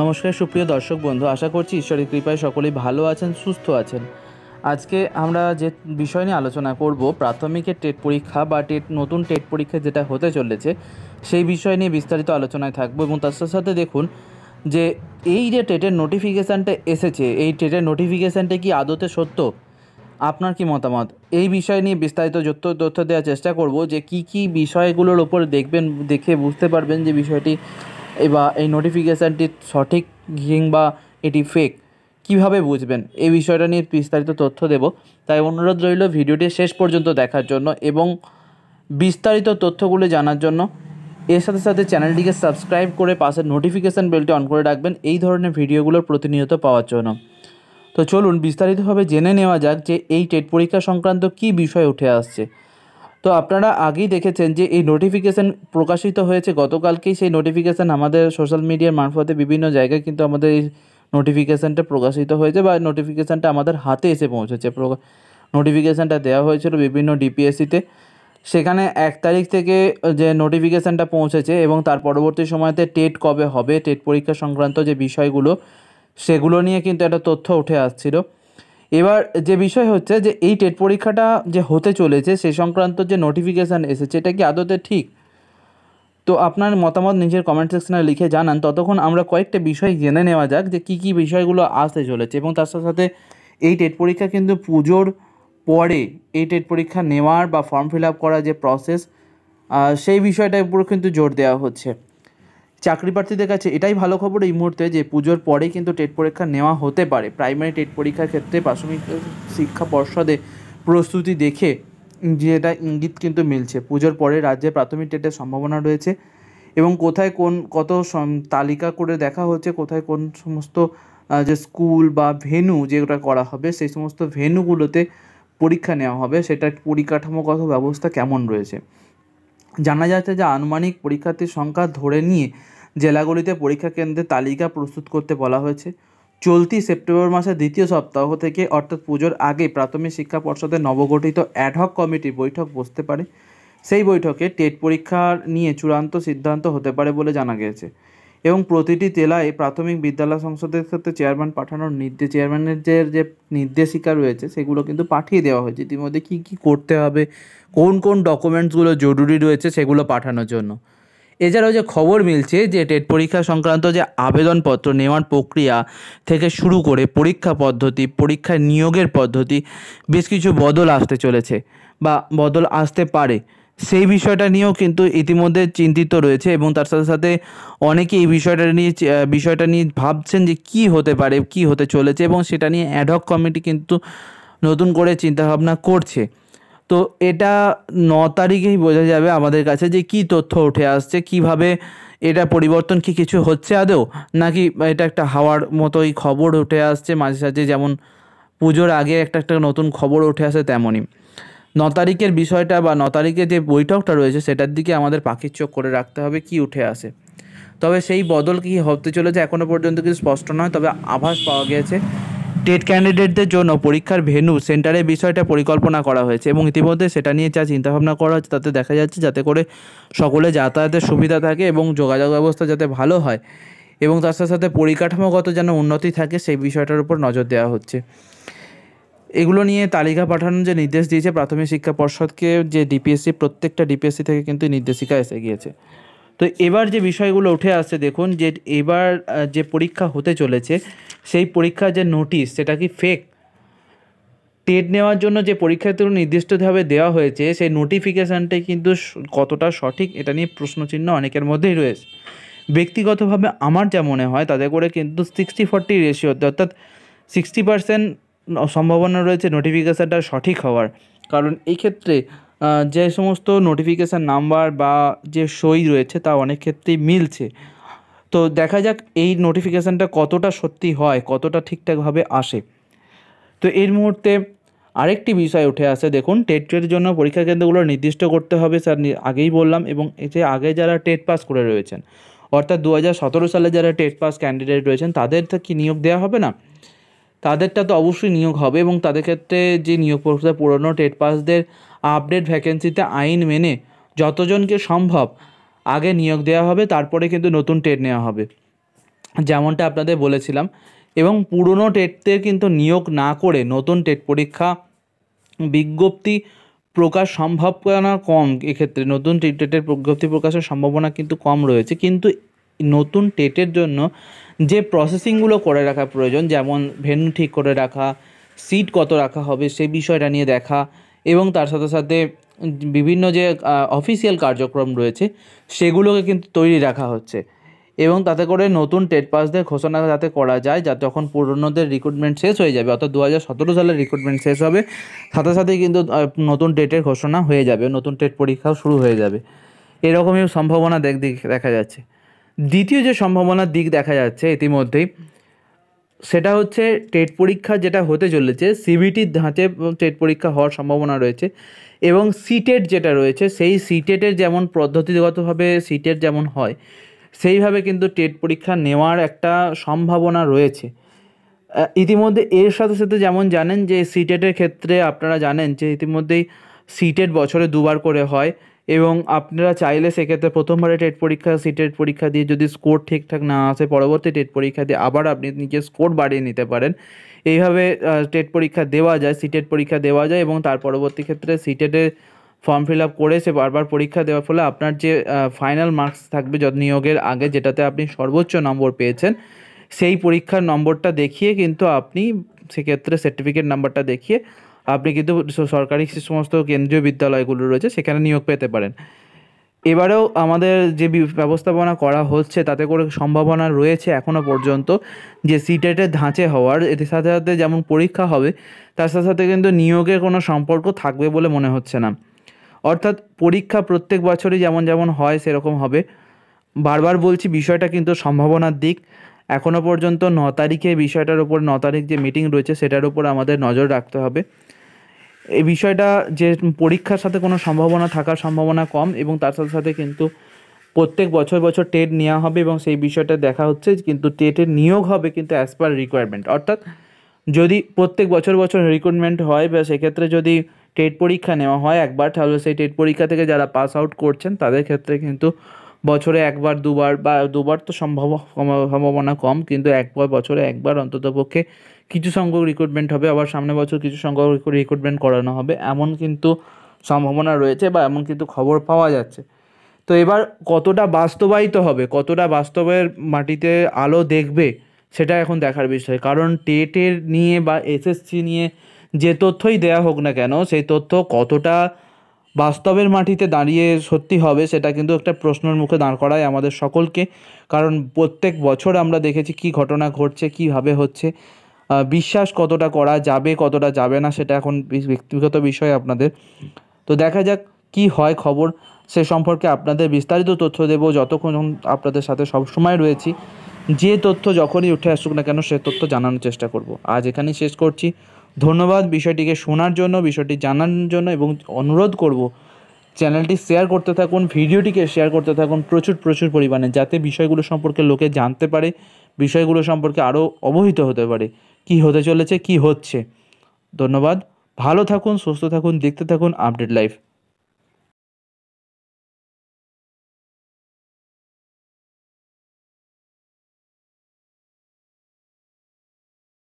নমস্কার সুপ্রিয় দর্শক বন্ধু আশা করছি ঈশ্বরের কৃপায় সকলেই ভালো আছেন সুস্থ আছেন আজকে আমরা যে বিষয় নিয়ে আলোচনা করব প্রাথমিকের টেট পরীক্ষা বা টেট নতুন টেট পরীক্ষা যেটা হতে চলেছে সেই বিষয় নিয়ে বিস্তারিত আলোচনায় থাকবো এবং তার সাথে সাথে দেখুন যে এই যে টেটের নোটিফিকেশানটা এসেছে এই টেটের নোটিফিকেশানটা কি আদতে সত্য আপনার কি মতামত এই বিষয় নিয়ে বিস্তারিত যত তথ্য দেওয়ার চেষ্টা করব যে কি কি বিষয়গুলোর ওপর দেখবেন দেখে বুঝতে পারবেন যে বিষয়টি এবার এই নোটিফিকেশানটি সঠিক কিংবা এটি ফেক কিভাবে বুঝবেন এই বিষয়টা নিয়ে বিস্তারিত তথ্য দেব তাই অনুরোধ রইল ভিডিওটি শেষ পর্যন্ত দেখার জন্য এবং বিস্তারিত তথ্যগুলো জানার জন্য এর সাথে সাথে চ্যানেলটিকে সাবস্ক্রাইব করে পাশের নোটিফিকেশান বেলটি অন করে রাখবেন এই ধরনের ভিডিওগুলোর প্রতিনিয়ত পাওয়ার জন্য তো চলুন বিস্তারিতভাবে জেনে নেওয়া যাক যে এই টেট পরীক্ষা সংক্রান্ত কি বিষয় উঠে আসছে তো আপনারা আগেই দেখেছেন যে এই নোটিফিকেশান প্রকাশিত হয়েছে গতকালকেই সেই নোটিফিকেশান আমাদের সোশ্যাল মিডিয়ার মারফতে বিভিন্ন জায়গায় কিন্তু আমাদের এই নোটিফিকেশানটা প্রকাশিত হয়েছে বা নোটিফিকেশানটা আমাদের হাতে এসে পৌঁছেছে নোটিফিকেশানটা দেওয়া হয়েছিল বিভিন্ন ডিপিএসসিতে সেখানে এক তারিখ থেকে যে নোটিফিকেশানটা পৌঁছেছে এবং তার পরবর্তী সময়তে টেট কবে হবে টেট পরীক্ষা সংক্রান্ত যে বিষয়গুলো সেগুলো নিয়ে কিন্তু একটা তথ্য উঠে আসছিল এবার যে বিষয় হচ্ছে যে এই টেট পরীক্ষাটা যে হতে চলেছে সে সংক্রান্ত যে নোটিফিকেশান এসেছে এটা কি আদতে ঠিক তো আপনার মতামত নিজের কমেন্ট সেকশনে লিখে জানান ততক্ষণ আমরা কয়েকটা বিষয় জেনে নেওয়া যাক যে কী কী বিষয়গুলো আসতে চলেছে এবং তার সাথে সাথে এই টেট পরীক্ষা কিন্তু পুজোর পরে এই টেট পরীক্ষা নেওয়ার বা ফর্ম ফিল আপ করার যে প্রসেস সেই বিষয়টার উপর কিন্তু জোর দেওয়া হচ্ছে চাকরি প্রার্থীদের কাছে এটাই ভালো খবর এই মুহূর্তে যে পুজোর পরে কিন্তু টেট পরীক্ষা নেওয়া হতে পারে প্রাইমারি টেট পরীক্ষার ক্ষেত্রে প্রাথমিক শিক্ষা পর্ষদে প্রস্তুতি দেখে যেটা ইঙ্গিত কিন্তু মিলছে পুজোর পরে রাজ্যে প্রাথমিক টেটের সম্ভাবনা রয়েছে এবং কোথায় কোন কত তালিকা করে দেখা হচ্ছে কোথায় কোন সমস্ত যে স্কুল বা ভেনু যেটা করা হবে সেই সমস্ত ভেনুগুলোতে পরীক্ষা নেওয়া হবে সেটার পরিকাঠামোগত ব্যবস্থা কেমন রয়েছে জানা যাচ্ছে যে আনুমানিক পরীক্ষার্থীর সংখ্যা ধরে নিয়ে জেলাগুলিতে পরীক্ষা কেন্দ্রের তালিকা প্রস্তুত করতে বলা হয়েছে চলতি সেপ্টেম্বর মাসের দ্বিতীয় সপ্তাহ থেকে অর্থাৎ পুজোর আগে প্রাথমিক শিক্ষা পর্ষদের নবগঠিত অ্যাডহক কমিটি বৈঠক বসতে পারে সেই বৈঠকে টেট পরীক্ষা নিয়ে চূড়ান্ত সিদ্ধান্ত হতে পারে বলে জানা গেছে এবং প্রতিটি জেলায় প্রাথমিক বিদ্যালয় সংসদের সাথে চেয়ারম্যান পাঠানোর নির্দেশ চেয়ারম্যানের যে যে নির্দেশিকা রয়েছে সেগুলো কিন্তু পাঠিয়ে দেওয়া হয়েছে ইতিমধ্যে কী কী করতে হবে কোন কোন ডকুমেন্টসগুলো জরুরি রয়েছে সেগুলো পাঠানোর জন্য এছাড়াও যে খবর মিলছে যে টেট পরীক্ষা সংক্রান্ত যে আবেদনপত্র নেওয়ার প্রক্রিয়া থেকে শুরু করে পরীক্ষা পদ্ধতি পরীক্ষা নিয়োগের পদ্ধতি বেশ কিছু বদল আসতে চলেছে বা বদল আসতে পারে সেই বিষয়টা নিয়েও কিন্তু ইতিমধ্যে চিন্তিত রয়েছে এবং তার সাথে সাথে অনেকে এই বিষয়টা নিয়ে বিষয়টা নিয়ে ভাবছেন যে কি হতে পারে কি হতে চলেছে এবং সেটা নিয়ে অ্যাডহক কমিটি কিন্তু নতুন করে চিন্তাভাবনা করছে তো এটা ন তারিখেই বোঝা যাবে আমাদের কাছে যে কি তথ্য উঠে আসছে কিভাবে এটা পরিবর্তন কি কিছু হচ্ছে আদৌ নাকি এটা একটা হাওয়ার মতোই খবর উঠে আসছে মাঝে সাঝে যেমন পুজোর আগে একটা একটা নতুন খবর উঠে আসে তেমনই ন তারিখের বিষয়টা বা ন তারিখে যে বৈঠকটা রয়েছে সেটার দিকে আমাদের পাখির চোখ করে রাখতে হবে কি উঠে আসে তবে সেই বদল কি হতে চলেছে এখনও পর্যন্ত কিছু স্পষ্ট নয় তবে আভাস পাওয়া গিয়েছে টেট ক্যান্ডিডেটদের জন্য পরীক্ষার ভেনু সেন্টারের বিষয়টা পরিকল্পনা করা হয়েছে এবং ইতিমধ্যে সেটা নিয়ে যা চিন্তাভাবনা করা হচ্ছে তাতে দেখা যাচ্ছে যাতে করে সকলে যাতায়াতের সুবিধা থাকে এবং যোগাযোগ ব্যবস্থা যাতে ভালো হয় এবং তার সাথে সাথে পরিকাঠামোগত যেন উন্নতি থাকে সেই বিষয়টার উপর নজর দেওয়া হচ্ছে এগুলো নিয়ে তালিকা পাঠানোর যে নির্দেশ দিয়েছে প্রাথমিক শিক্ষা পর্ষদকে যে ডিপিএসসি প্রত্যেকটা ডিপিএসসি থেকে কিন্তু নির্দেশিকা এসে গিয়েছে তো এবার যে বিষয়গুলো উঠে আসছে দেখুন যে এবার যে পরীক্ষা হতে চলেছে সেই পরীক্ষা যে নোটিশ সেটা কি ফেক টেট নেওয়ার জন্য যে পরীক্ষার্থীর নির্দিষ্টভাবে দেওয়া হয়েছে সেই নোটিফিকেশানটাই কিন্তু কতটা সঠিক এটা নিয়ে প্রশ্নচিহ্ন অনেকের মধ্যেই রয়েছে ব্যক্তিগতভাবে আমার যা মনে হয় তাদের করে কিন্তু সিক্সটি ফোরটি রেশিওতে অর্থাৎ সিক্সটি পার্সেন্ট সম্ভাবনা রয়েছে নোটিফিকেশানটা সঠিক হওয়ার কারণ এই ক্ষেত্রে যে সমস্ত নোটিফিকেশান নাম্বার বা যে সই রয়েছে তা অনেক ক্ষেত্রেই মিলছে তো দেখা যাক এই নোটিফিকেশানটা কতটা সত্যি হয় কতটা ঠিকঠাকভাবে আসে তো এর মুহূর্তে আরেকটি বিষয় উঠে আসে দেখুন টেটের জন্য পরীক্ষা কেন্দ্রগুলো নির্দিষ্ট করতে হবে স্যার আগেই বললাম এবং এতে আগে যারা টেট পাস করে রয়েছেন অর্থাৎ দু সালে যারা টেট পাস ক্যান্ডিডেট রয়েছেন তাদের কি নিয়োগ দেওয়া হবে না তাদেরটা তো অবশ্যই নিয়োগ হবে এবং তাদের ক্ষেত্রে যে নিয়োগ প্রক্রিয়া পুরনো টেট পাসদের আপডেট ভ্যাকেন্সিতে আইন মেনে যতজনকে সম্ভব আগে নিয়োগ দেওয়া হবে তারপরে কিন্তু নতুন টেট নেওয়া হবে যেমনটা আপনাদের বলেছিলাম এবং পুরনো টেটতে কিন্তু নিয়োগ না করে নতুন টেট পরীক্ষা বিজ্ঞপ্তি প্রকাশ সম্ভাবনা কম এক্ষেত্রে নতুন টেটের বিজ্ঞপ্তি প্রকাশের সম্ভাবনা কিন্তু কম রয়েছে কিন্তু নতুন টেটের জন্য যে প্রসেসিংগুলো করে রাখা প্রয়োজন যেমন ভেন্যু ঠিক করে রাখা সিট কত রাখা হবে সে বিষয়টা নিয়ে দেখা এবং তার সাথে সাথে বিভিন্ন যে অফিসিয়াল কার্যক্রম রয়েছে সেগুলোকে কিন্তু তৈরি রাখা হচ্ছে এবং তাতে করে নতুন টেট পাসদের ঘোষণা যাতে করা যায় যা যখন পুরনোদের রিক্রুটমেন্ট শেষ হয়ে যাবে অর্থাৎ দু সালের রিক্রুটমেন্ট শেষ হবে সাথে সাথে কিন্তু নতুন টেটের ঘোষণা হয়ে যাবে নতুন টেট পরীক্ষাও শুরু হয়ে যাবে এরকমই সম্ভাবনা দেখ দেখা যাচ্ছে দ্বিতীয় যে সম্ভাবনার দিক দেখা যাচ্ছে ইতিমধ্যেই সেটা হচ্ছে টেট পরীক্ষা যেটা হতে চলেছে সিবিটির ধাঁচে টেট পরীক্ষা হওয়ার সম্ভাবনা রয়েছে এবং সিটেট যেটা রয়েছে সেই সিটেটের যেমন পদ্ধতিগতভাবে সিটেট যেমন হয় সেইভাবে কিন্তু টেট পরীক্ষা নেওয়ার একটা সম্ভাবনা রয়েছে ইতিমধ্যে এর সাথে সাথে যেমন জানেন যে সিটেটের ক্ষেত্রে আপনারা জানেন যে ইতিমধ্যেই সিটেট বছরে দুবার করে হয় এবং আপনারা চাইলে সেক্ষেত্রে প্রথমবারে টেট পরীক্ষা সি টেট পরীক্ষা দিয়ে যদি স্কোর ঠিকঠাক না আসে পরবর্তী টেট পরীক্ষা দিয়ে আবার আপনি নিজের স্কোর বাড়িয়ে নিতে পারেন এইভাবে টেট পরীক্ষা দেওয়া যায় সি টেট পরীক্ষা দেওয়া যায় এবং তার পরবর্তী ক্ষেত্রে সি টেটের ফর্ম ফিল আপ করে সে বারবার পরীক্ষা দেওয়ার ফলে আপনার যে ফাইনাল মার্কস থাকবে যত নিয়োগের আগে যেটাতে আপনি সর্বোচ্চ নম্বর পেয়েছেন সেই পরীক্ষার নম্বরটা দেখিয়ে কিন্তু আপনি সেক্ষেত্রে সার্টিফিকেট নাম্বারটা দেখিয়ে আপনি কিন্তু সরকারি সমস্ত কেন্দ্রীয় বিদ্যালয়গুলো রয়েছে সেখানে নিয়োগ পেতে পারেন এবারেও আমাদের যে ব্যবস্থাপনা করা হচ্ছে তাতে করে সম্ভাবনা রয়েছে এখনও পর্যন্ত যে সিটেটের ধাঁচে হওয়ার এতে সাথে সাথে যেমন পরীক্ষা হবে তার সাথে সাথে কিন্তু নিয়োগের কোনো সম্পর্ক থাকবে বলে মনে হচ্ছে না অর্থাৎ পরীক্ষা প্রত্যেক বছরই যেমন যেমন হয় সেরকম হবে বারবার বলছি বিষয়টা কিন্তু সম্ভাবনার দিক এখনও পর্যন্ত ন তারিখে বিষয়টার উপর ন তারিখ যে মিটিং রয়েছে সেটার উপর আমাদের নজর রাখতে হবে এই বিষয়টা যে পরীক্ষার সাথে কোনো সম্ভাবনা থাকার সম্ভাবনা কম এবং তার সাথে সাথে কিন্তু প্রত্যেক বছর বছর টেট নেওয়া হবে এবং সেই বিষয়টা দেখা হচ্ছে কিন্তু টেটের নিয়োগ হবে কিন্তু অ্যাজ পার রিকোয়ারমেন্ট অর্থাৎ যদি প্রত্যেক বছর বছর রিক্রুটমেন্ট হয় বা সেক্ষেত্রে যদি টেট পরীক্ষা নেওয়া হয় একবার তাহলে সেই টেট পরীক্ষা থেকে যারা পাস আউট করছেন তাদের ক্ষেত্রে কিন্তু বছরে একবার দুবার বা দুবার তো সম্ভব সম্ভাবনা কম কিন্তু একবার বছরে একবার অন্ততপক্ষে কিছু সংখ্যক রিক্রুটমেন্ট হবে আবার সামনে বছর কিছু সংখ্যক রিক্রুটমেন্ট করানো হবে এমন কিন্তু সম্ভাবনা রয়েছে বা এমন কিন্তু খবর পাওয়া যাচ্ছে তো এবার কতটা বাস্তবায়িত হবে কতটা বাস্তবের মাটিতে আলো দেখবে সেটা এখন দেখার বিষয় কারণ টেটের নিয়ে বা এসএসসি নিয়ে যে তথ্যই দেয়া হোক না কেন সেই তথ্য কতটা বাস্তবের মাটিতে দাঁড়িয়ে সত্যি হবে সেটা কিন্তু একটা প্রশ্নের মুখে দাঁড় করায় আমাদের সকলকে কারণ প্রত্যেক বছর আমরা দেখেছি কি ঘটনা ঘটছে কিভাবে হচ্ছে বিশ্বাস কতটা করা যাবে কতটা যাবে না সেটা এখন ব্যক্তিগত বিষয় আপনাদের তো দেখা যাক কি হয় খবর সে সম্পর্কে আপনাদের বিস্তারিত তথ্য দেব যতক্ষণ আপনাদের সাথে সবসময় রয়েছি যে তথ্য যখনই উঠে আসুক না কেন সে তথ্য জানানোর চেষ্টা করব আজ এখানেই শেষ করছি ধন্যবাদ বিষয়টিকে শোনার জন্য বিষয়টি জানার জন্য এবং অনুরোধ করব চ্যানেলটি শেয়ার করতে থাকুন ভিডিওটিকে শেয়ার করতে থাকুন প্রচুর প্রচুর পরিমাণে যাতে বিষয়গুলো সম্পর্কে লোকে জানতে পারে বিষয়গুলো সম্পর্কে আরও অবহিত হতে পারে কি হতে চলেছে কি হচ্ছে ধন্যবাদ ভালো থাকুন সুস্থ থাকুন দেখতে থাকুন আপডেট লাইফ